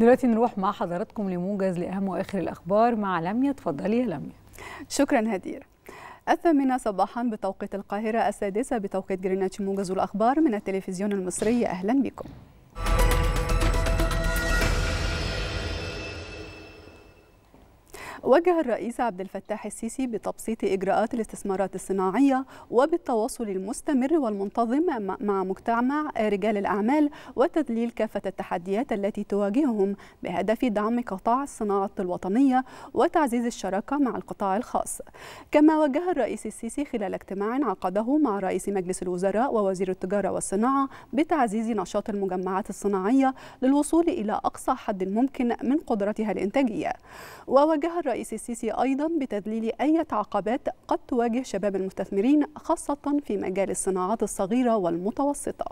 دلوقتي نروح مع حضراتكم لموجز لأهم وآخر الأخبار مع لميا اتفضلي يا لميا شكرا هدير الثامنة صباحا بتوقيت القاهرة السادسة بتوقيت جرينتش موجز الأخبار من التلفزيون المصري أهلا بكم وجه الرئيس عبد الفتاح السيسي بتبسيط إجراءات الاستثمارات الصناعية وبالتواصل المستمر والمنتظم مع مجتمع رجال الأعمال وتذليل كافة التحديات التي تواجههم بهدف دعم قطاع الصناعة الوطنية وتعزيز الشراكة مع القطاع الخاص كما وجه الرئيس السيسي خلال اجتماع عقده مع رئيس مجلس الوزراء ووزير التجارة والصناعة بتعزيز نشاط المجمعات الصناعية للوصول إلى أقصى حد ممكن من قدرتها الإنتاجية ووجه الرئيس الرئيس السيسي أيضا بتذليل أي عقبات قد تواجه شباب المستثمرين خاصة في مجال الصناعات الصغيرة والمتوسطة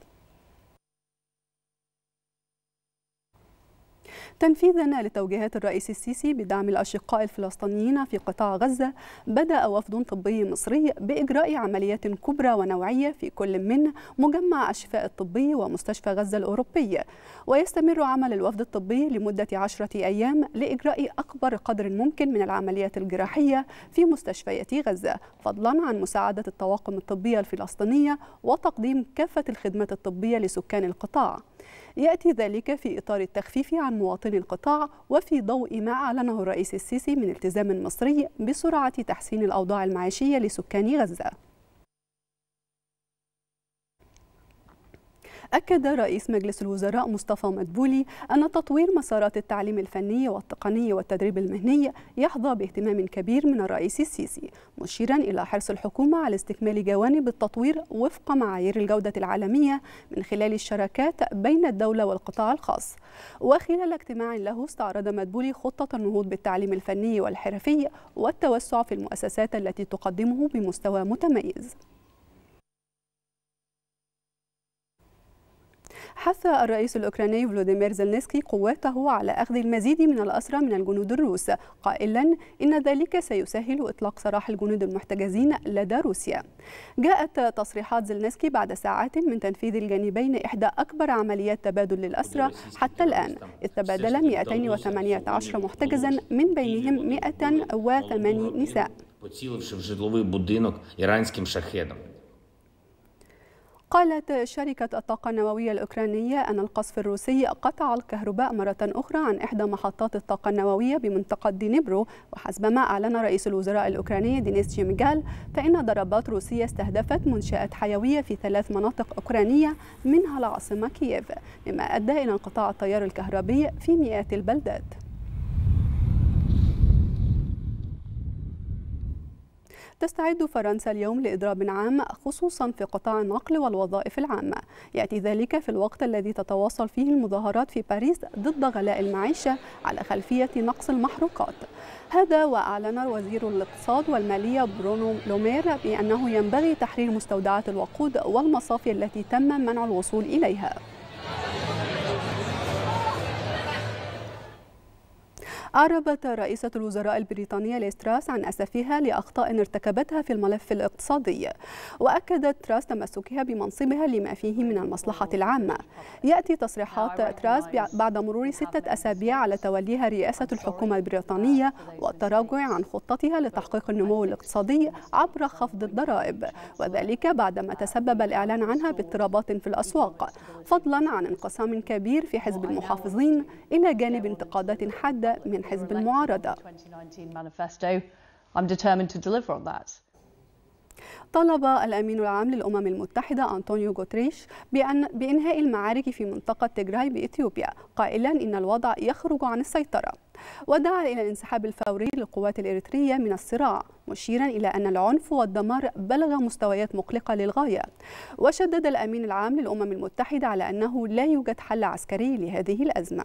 تنفيذا لتوجيهات الرئيس السيسي بدعم الأشقاء الفلسطينيين في قطاع غزة بدأ وفد طبي مصري بإجراء عمليات كبرى ونوعية في كل من مجمع الشفاء الطبي ومستشفى غزة الأوروبي ويستمر عمل الوفد الطبي لمدة عشرة أيام لإجراء أكبر قدر ممكن من العمليات الجراحية في مستشفيات غزة فضلا عن مساعدة الطواقم الطبية الفلسطينية وتقديم كافة الخدمات الطبية لسكان القطاع يأتي ذلك في إطار التخفيف عن مواطني القطاع وفي ضوء ما أعلنه الرئيس السيسي من التزام مصري بسرعة تحسين الأوضاع المعيشية لسكان غزة أكد رئيس مجلس الوزراء مصطفى مدبولي أن تطوير مسارات التعليم الفني والتقني والتدريب المهني يحظى باهتمام كبير من الرئيس السيسي مشيرا إلى حرص الحكومة على استكمال جوانب التطوير وفق معايير الجودة العالمية من خلال الشراكات بين الدولة والقطاع الخاص وخلال اجتماع له استعرض مدبولي خطة النهوض بالتعليم الفني والحرفي والتوسع في المؤسسات التي تقدمه بمستوى متميز حث الرئيس الأوكراني فلوديمير زلنسكي قواته على أخذ المزيد من الأسرى من الجنود الروس قائلا إن ذلك سيسهل إطلاق سراح الجنود المحتجزين لدى روسيا جاءت تصريحات زلنسكي بعد ساعات من تنفيذ الجانبين إحدى أكبر عمليات تبادل للأسرى حتى الآن إذ تبادل 218 محتجزا من بينهم 108 نساء قالت شركة الطاقة النووية الأوكرانية أن القصف الروسي قطع الكهرباء مرة أخرى عن إحدى محطات الطاقة النووية بمنطقة دينيبرو وحسبما أعلن رئيس الوزراء الأوكراني دينيس جيميغال فإن ضربات روسية استهدفت منشآت حيوية في ثلاث مناطق أوكرانية منها العاصمة كييف مما أدى إلى انقطاع التيار الكهربي في مئات البلدات تستعد فرنسا اليوم لإضراب عام خصوصا في قطاع النقل والوظائف العامة يأتي ذلك في الوقت الذي تتواصل فيه المظاهرات في باريس ضد غلاء المعيشة على خلفية نقص المحروقات هذا وأعلن وزير الاقتصاد والمالية برونو لومير بأنه ينبغي تحرير مستودعات الوقود والمصافي التي تم منع الوصول إليها أعربت رئيسة الوزراء البريطانية ليستراس عن أسفها لأخطاء ارتكبتها في الملف الاقتصادي وأكدت تراس تمسكها بمنصبها لما فيه من المصلحة العامة يأتي تصريحات تراس بعد مرور ستة أسابيع على توليها رئاسة الحكومة البريطانية والتراجع عن خطتها لتحقيق النمو الاقتصادي عبر خفض الضرائب وذلك بعدما تسبب الإعلان عنها باضطرابات في الأسواق فضلا عن انقسام كبير في حزب المحافظين إلى جانب انتقادات حادة من حزب المعارضة طلب الأمين العام للأمم المتحدة أنطونيو غوتريش بأن بإنهاء المعارك في منطقة تجراي بإثيوبيا قائلا إن الوضع يخرج عن السيطرة ودعا إلى الانسحاب الفوري للقوات الإريترية من الصراع مشيرا إلى أن العنف والدمار بلغ مستويات مقلقة للغاية وشدد الأمين العام للأمم المتحدة على أنه لا يوجد حل عسكري لهذه الأزمة